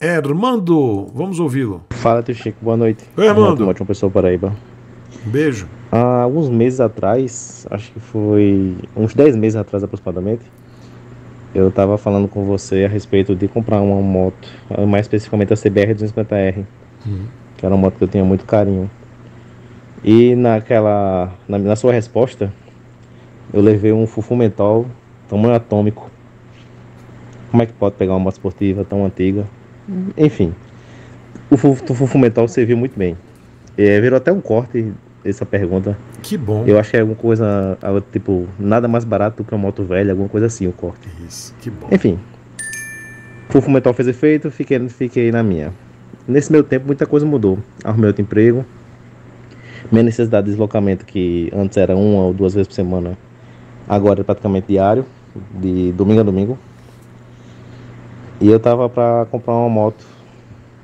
Hermando. Vamos ouvi-lo. Fala, tio Chico. Boa noite. Oi, Hermando. Uma ótima pessoa Paraíba. Um beijo. Há alguns meses atrás, acho que foi uns 10 meses atrás aproximadamente, eu estava falando com você a respeito de comprar uma moto, mais especificamente a CBR 250R, uhum. que era uma moto que eu tinha muito carinho. E naquela, na, na sua resposta, eu levei um fufumental tamanho atômico. Como é que pode pegar uma moto esportiva tão antiga enfim, o Mental serviu muito bem. É, virou até um corte essa pergunta. Que bom. Eu acho que é alguma coisa, tipo, nada mais barato que uma moto velha, alguma coisa assim, o um corte. Isso, que bom. Enfim, Mental fez efeito, fiquei, fiquei na minha. Nesse meu tempo, muita coisa mudou. Arrumei outro emprego. Minha necessidade de deslocamento, que antes era uma ou duas vezes por semana, agora é praticamente diário, de domingo a domingo. E eu tava para comprar uma moto.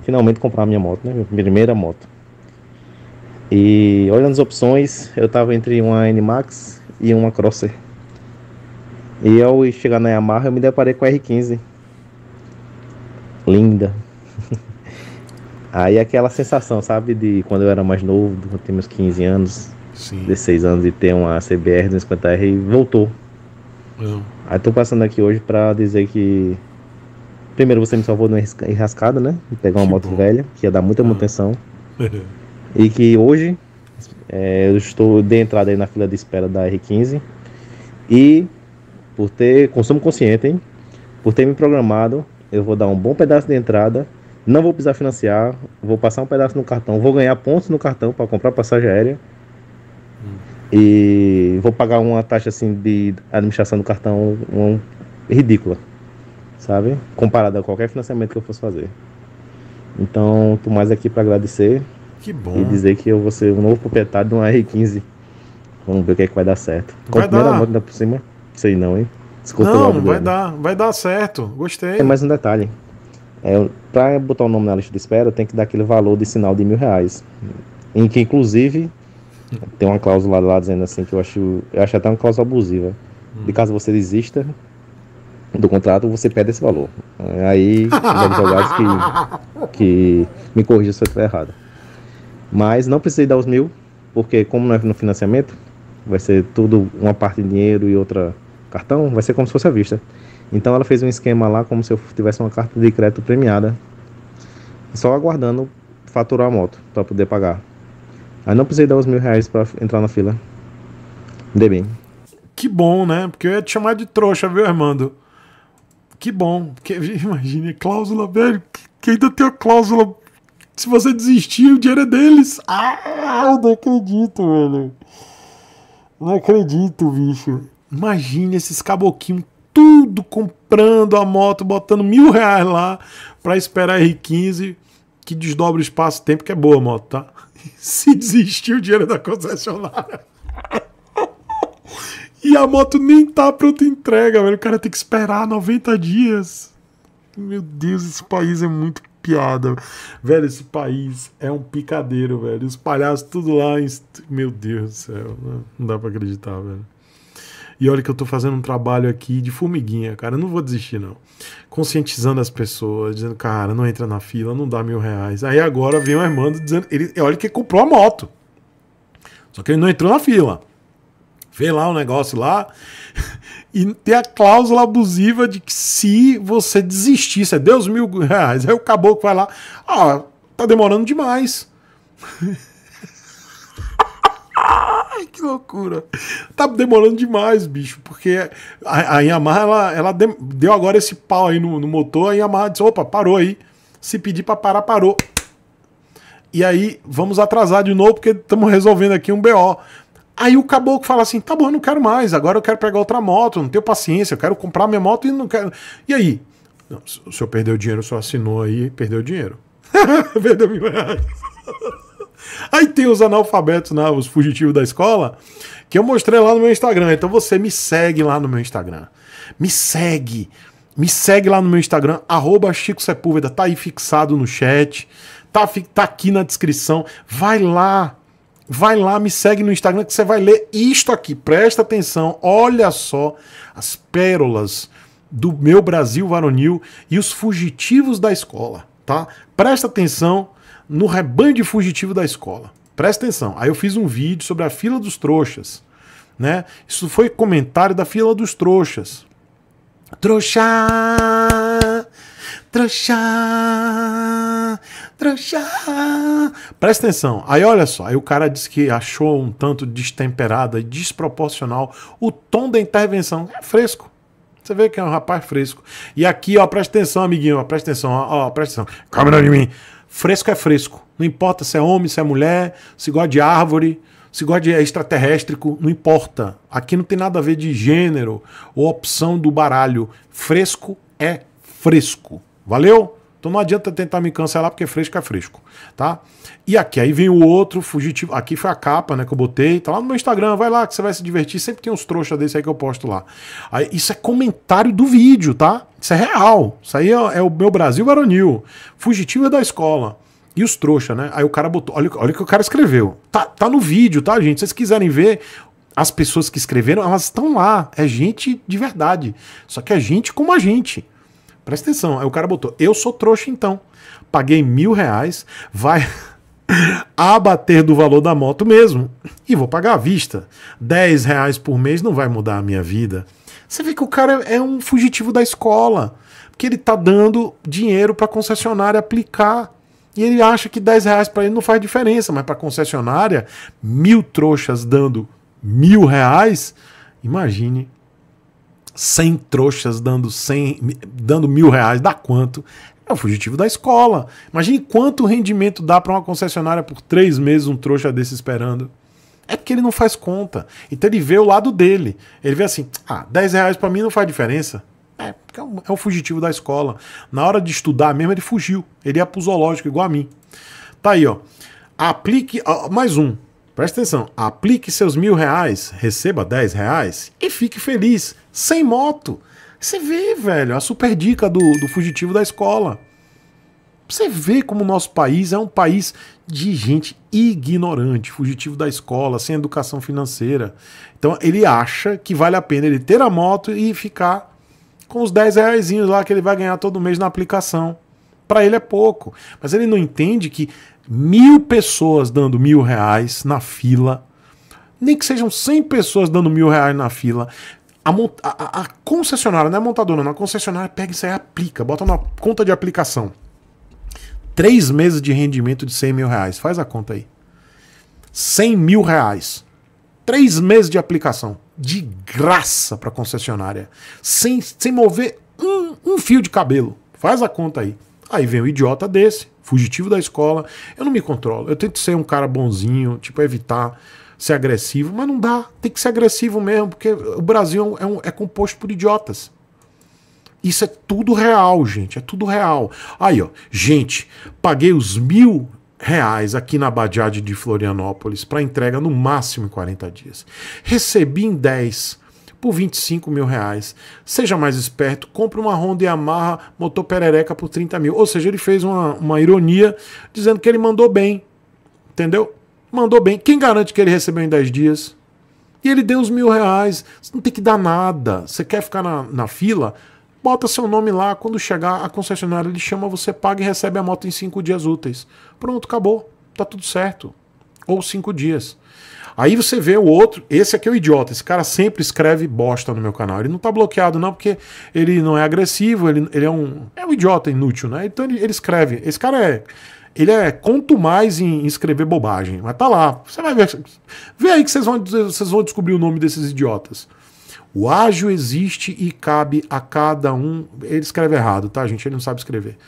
Finalmente comprar a minha moto, né? Minha primeira moto. E olhando as opções, eu tava entre uma N-Max e uma Crosser. E ao chegar na Yamaha, eu me deparei com a R15. Linda. Aí aquela sensação, sabe, de quando eu era mais novo, quando eu tinha meus 15 anos, Sim. 16 anos, e ter uma CBR 250R e voltou. Não. É. Aí tô passando aqui hoje para dizer que Primeiro, você me salvou de uma enrascada, né? De pegar uma que moto bom. velha, que ia dar muita ah. manutenção. Ah. e que hoje é, eu estou de entrada aí na fila de espera da R15. E por ter consumo consciente, hein? Por ter me programado, eu vou dar um bom pedaço de entrada. Não vou precisar financiar, vou passar um pedaço no cartão, vou ganhar pontos no cartão para comprar passagem aérea. Hum. E vou pagar uma taxa assim de administração do cartão um, ridícula sabe? Comparado a qualquer financiamento que eu fosse fazer. Então, tô mais aqui para agradecer. Que bom. E dizer que eu vou ser o novo proprietário de uma R15. Vamos ver o que é que vai dar certo. Vai Quanto dar. Moto por cima? Sei não, hein? Desculpa não, vai dele. dar. Vai dar certo. Gostei. Tem é mais um detalhe. É, para botar o nome na lista de espera, tem que dar aquele valor de sinal de mil reais. Em que, inclusive, tem uma cláusula lá dizendo assim que eu acho, eu acho até uma cláusula abusiva. De hum. caso você desista, do contrato, você perde esse valor. Aí, os advogados que, que me corrijam se eu estiver errado. Mas não precisei dar os mil, porque como não é no financiamento, vai ser tudo uma parte em dinheiro e outra cartão, vai ser como se fosse à vista. Então ela fez um esquema lá como se eu tivesse uma carta de crédito premiada, só aguardando faturar a moto para poder pagar. Aí não precisei dar os mil reais para entrar na fila. Dei bem. Que bom, né? Porque eu ia te chamar de trouxa, viu, Armando? Que bom. Que, imagine, cláusula, velho. Que, que ainda tem a cláusula. Se você desistir, o dinheiro é deles. Ah, eu não acredito, velho. Não acredito, bicho. Imagine esses caboquinhos tudo comprando a moto, botando mil reais lá para esperar a R15 que desdobra o espaço-tempo, que é boa a moto, tá? Se desistir o dinheiro é da concessionária. E a moto nem tá pronta entrega, velho. O cara tem que esperar 90 dias. Meu Deus, esse país é muito piada. Velho, esse país é um picadeiro, velho. Os palhaços tudo lá. Meu Deus do céu. Não dá pra acreditar, velho. E olha que eu tô fazendo um trabalho aqui de formiguinha, cara. Eu não vou desistir, não. Conscientizando as pessoas, dizendo, cara, não entra na fila, não dá mil reais. Aí agora vem o Armando dizendo. Ele, olha que comprou a moto. Só que ele não entrou na fila vê lá um negócio lá. E tem a cláusula abusiva de que se você desistir, se é Deus mil reais, aí o caboclo vai lá, ah, tá demorando demais. que loucura. Tá demorando demais, bicho, porque a, a Yamaha, ela, ela deu agora esse pau aí no, no motor, a Yamaha disse, opa, parou aí. Se pedir pra parar, parou e aí vamos atrasar de novo porque estamos resolvendo aqui um BO. Aí o caboclo fala assim: tá bom, eu não quero mais, agora eu quero pegar outra moto, não tenho paciência, eu quero comprar minha moto e não quero. E aí? Não, o senhor perdeu dinheiro, o senhor assinou aí, perdeu dinheiro. perdeu mil reais. Aí tem os analfabetos, né, os fugitivos da escola, que eu mostrei lá no meu Instagram. Então você me segue lá no meu Instagram. Me segue. Me segue lá no meu Instagram, arroba Chico Sepúlveda, tá aí fixado no chat, tá, tá aqui na descrição. Vai lá, Vai lá, me segue no Instagram que você vai ler isto aqui. Presta atenção, olha só as pérolas do meu Brasil varonil e os fugitivos da escola, tá? Presta atenção no rebanho de fugitivo da escola. Presta atenção. Aí eu fiz um vídeo sobre a fila dos trouxas, né? Isso foi comentário da fila dos trouxas. Trouxa! Trouxa! Trouxa! Presta atenção. Aí olha só. Aí o cara disse que achou um tanto destemperada e desproporcional o tom da intervenção. É fresco. Você vê que é um rapaz fresco. E aqui, ó, presta atenção, amiguinho, ó, presta atenção, ó, ó presta atenção. Câmera de mim. Fresco é fresco. Não importa se é homem, se é mulher, se gosta de árvore, se gosta de extraterrestre, não importa. Aqui não tem nada a ver de gênero ou opção do baralho. Fresco é fresco. Valeu? Então não adianta tentar me cancelar porque fresco é fresco, tá? E aqui, aí vem o outro fugitivo. Aqui foi a capa, né, que eu botei. Tá lá no meu Instagram, vai lá que você vai se divertir. Sempre tem uns trouxas desse aí que eu posto lá. Aí, isso é comentário do vídeo, tá? Isso é real. Isso aí é, é o meu Brasil varonil. Fugitivo é da escola. E os trouxas, né? Aí o cara botou. Olha, olha o que o cara escreveu. Tá, tá no vídeo, tá, gente? Se vocês quiserem ver, as pessoas que escreveram, elas estão lá. É gente de verdade. Só que é gente como a gente. Presta atenção. Aí o cara botou: Eu sou trouxa então. Paguei mil reais, vai abater do valor da moto mesmo. E vou pagar à vista. dez reais por mês não vai mudar a minha vida. Você vê que o cara é um fugitivo da escola. Porque ele tá dando dinheiro para concessionária aplicar. E ele acha que 10 reais para ele não faz diferença, mas para concessionária, mil trouxas dando mil reais, imagine 100 trouxas dando, 100, dando mil reais, dá quanto? É o fugitivo da escola. Imagine quanto rendimento dá para uma concessionária por três meses um trouxa desse esperando. É porque ele não faz conta. Então ele vê o lado dele. Ele vê assim: ah, 10 reais para mim não faz diferença. É, porque é um, é um fugitivo da escola. Na hora de estudar mesmo, ele fugiu. Ele ia pro zoológico, igual a mim. Tá aí, ó. Aplique. Ó, mais um. Presta atenção. Aplique seus mil reais, receba 10 reais e fique feliz sem moto. Você vê, velho, a super dica do, do fugitivo da escola. Você vê como o nosso país é um país de gente ignorante, fugitivo da escola, sem educação financeira. Então ele acha que vale a pena ele ter a moto e ficar com os 10 reais lá que ele vai ganhar todo mês na aplicação. Para ele é pouco. Mas ele não entende que mil pessoas dando mil reais na fila, nem que sejam 100 pessoas dando mil reais na fila, a, a, a, concessionária, não é a montadora, não. A concessionária pega isso aí, aplica, bota na conta de aplicação. Três meses de rendimento de 100 mil reais. Faz a conta aí. 100 mil reais. Três meses de aplicação. De graça para concessionária. Sem, sem mover um, um fio de cabelo. Faz a conta aí. Aí vem um idiota desse, fugitivo da escola. Eu não me controlo. Eu tento ser um cara bonzinho, tipo, evitar ser agressivo, mas não dá, tem que ser agressivo mesmo, porque o Brasil é, é, um, é composto por idiotas. Isso é tudo real, gente. É tudo real. Aí, ó, gente, paguei os mil reais aqui na Badiade de Florianópolis para entrega no máximo em 40 dias. Recebi em 10 por 25 mil reais. Seja mais esperto, Compre uma Honda Yamaha motor perereca por 30 mil. Ou seja, ele fez uma, uma ironia dizendo que ele mandou bem. Entendeu? mandou bem. Quem garante que ele recebeu em 10 dias? E ele deu os mil reais. Você não tem que dar nada. Você quer ficar na, na fila? Bota seu nome lá. Quando chegar, a concessionária ele chama, você paga e recebe a moto em cinco dias úteis. Pronto, acabou. Tá tudo certo. Ou cinco dias. Aí você vê o outro, esse aqui é o idiota, esse cara sempre escreve bosta no meu canal. Ele não tá bloqueado, não, porque ele não é agressivo, ele, ele é um. É um idiota inútil, né? Então ele, ele escreve. Esse cara é ele é conto mais em, escrever bobagem. Mas tá lá. Você vai ver. Vê aí que vocês vão, vocês vão descobrir o nome desses idiotas. O ágil existe e cabe a cada um. Ele escreve errado, tá, gente? Ele não sabe escrever.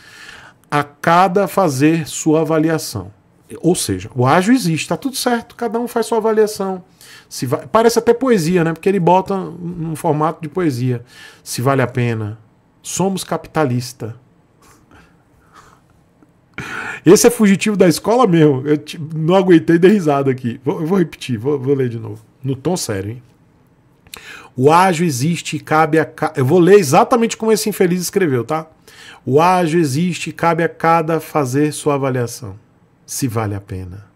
A cada fazer sua avaliação. Ou seja, o ágil existe, tá tudo certo, cada um faz sua avaliação. Se va... Parece até poesia, né? Porque ele bota num formato de poesia. Se vale a pena. Somos capitalista. Esse é fugitivo da escola mesmo. Eu não aguentei de risada aqui. Vou, eu vou repetir, vou, vou, ler de novo. No tom sério, hein? O ágio existe e cabe a. Ca... Eu vou ler exatamente como esse infeliz escreveu, tá? O ágio existe e cabe a cada fazer sua avaliação. Se vale a pena.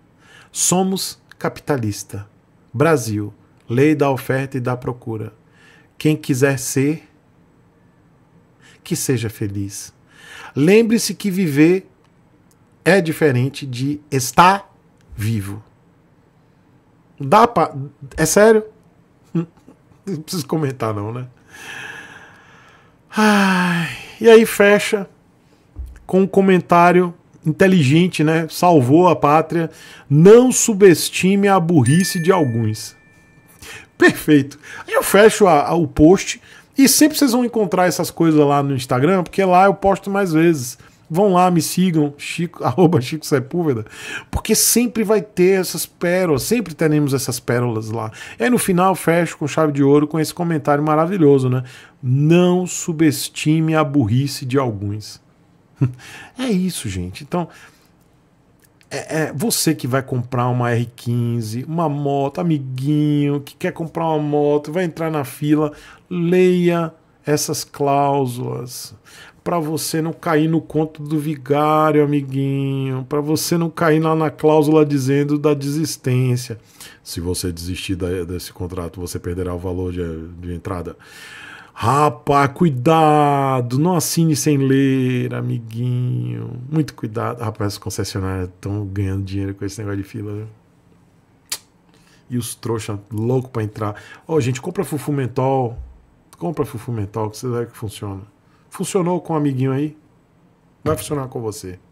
Somos capitalista. Brasil. Lei da oferta e da procura. Quem quiser ser, que seja feliz. Lembre-se que viver é diferente de estar vivo. Dá pra. É sério? Não preciso comentar, não, né? Ai, e aí fecha com um comentário inteligente, né? Salvou a pátria. Não subestime a burrice de alguns. Perfeito. Aí eu fecho a, a, o post e sempre vocês vão encontrar essas coisas lá no Instagram, porque lá eu posto mais vezes. Vão lá, me sigam, Chico, arroba Chico Sepúlveda, porque sempre vai ter essas pérolas, sempre teremos essas pérolas lá. É no final, fecho com chave de ouro com esse comentário maravilhoso, né? Não subestime a burrice de alguns. é isso, gente. Então, é, é, você que vai comprar uma R15, uma moto, amiguinho que quer comprar uma moto, vai entrar na fila, leia essas cláusulas para você não cair no conto do vigário, amiguinho, para você não cair lá na cláusula dizendo da desistência. Se você desistir desse contrato, você perderá o valor de, de entrada. Rapaz, cuidado, não assine sem ler, amiguinho. Muito cuidado. Rapaz, as concessionárias estão ganhando dinheiro com esse negócio de fila. E os trouxas louco para entrar. Ó, oh, gente, compra Fufumentol. Compra Fufumentol que você vai que funciona. Funcionou com o um amiguinho aí, vai funcionar com você.